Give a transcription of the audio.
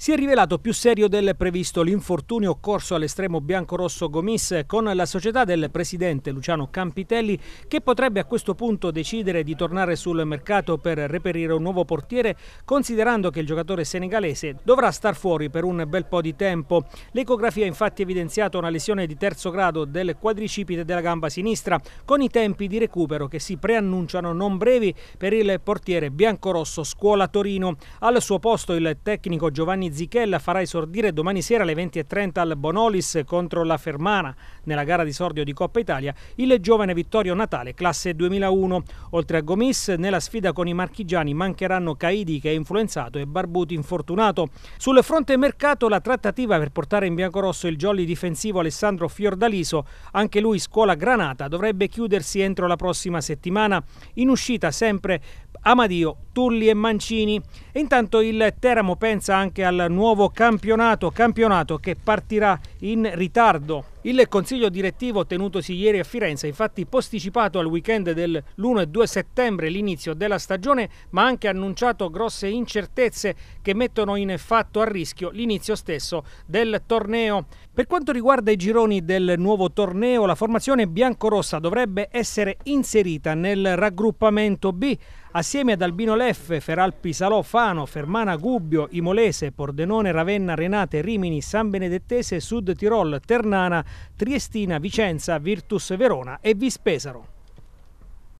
Si è rivelato più serio del previsto l'infortunio occorso all'estremo biancorosso Gomis con la società del presidente Luciano Campitelli che potrebbe a questo punto decidere di tornare sul mercato per reperire un nuovo portiere considerando che il giocatore senegalese dovrà star fuori per un bel po' di tempo. L'ecografia ha infatti evidenziato una lesione di terzo grado del quadricipite della gamba sinistra con i tempi di recupero che si preannunciano non brevi per il portiere biancorosso Scuola Torino. Al suo posto il tecnico Giovanni Zichella farà esordire domani sera alle 20.30 al Bonolis contro la Fermana nella gara di sordio di Coppa Italia il giovane Vittorio Natale, classe 2001. Oltre a Gomis, nella sfida con i marchigiani mancheranno Caidi che è influenzato e Barbuti infortunato. Sul fronte mercato la trattativa per portare in biancorosso il jolly difensivo Alessandro Fiordaliso, anche lui scuola granata, dovrebbe chiudersi entro la prossima settimana. In uscita sempre Amadio, Tulli e Mancini. E intanto il Teramo pensa anche al nuovo campionato, campionato che partirà in ritardo. Il consiglio direttivo tenutosi ieri a Firenze ha infatti posticipato al weekend dell'1 e 2 settembre l'inizio della stagione, ma ha anche annunciato grosse incertezze che mettono in fatto a rischio l'inizio stesso del torneo. Per quanto riguarda i gironi del nuovo torneo, la formazione biancorossa dovrebbe essere inserita nel raggruppamento B assieme ad Albino Leffe, Feral Pisalò, Fano, Fermana Gubbio, Imolese, Pordenone, Ravenna, Renate, Rimini, San Benedettese, Sud Tirol, Ternana, Triestina, Vicenza, Virtus Verona e Vispesaro.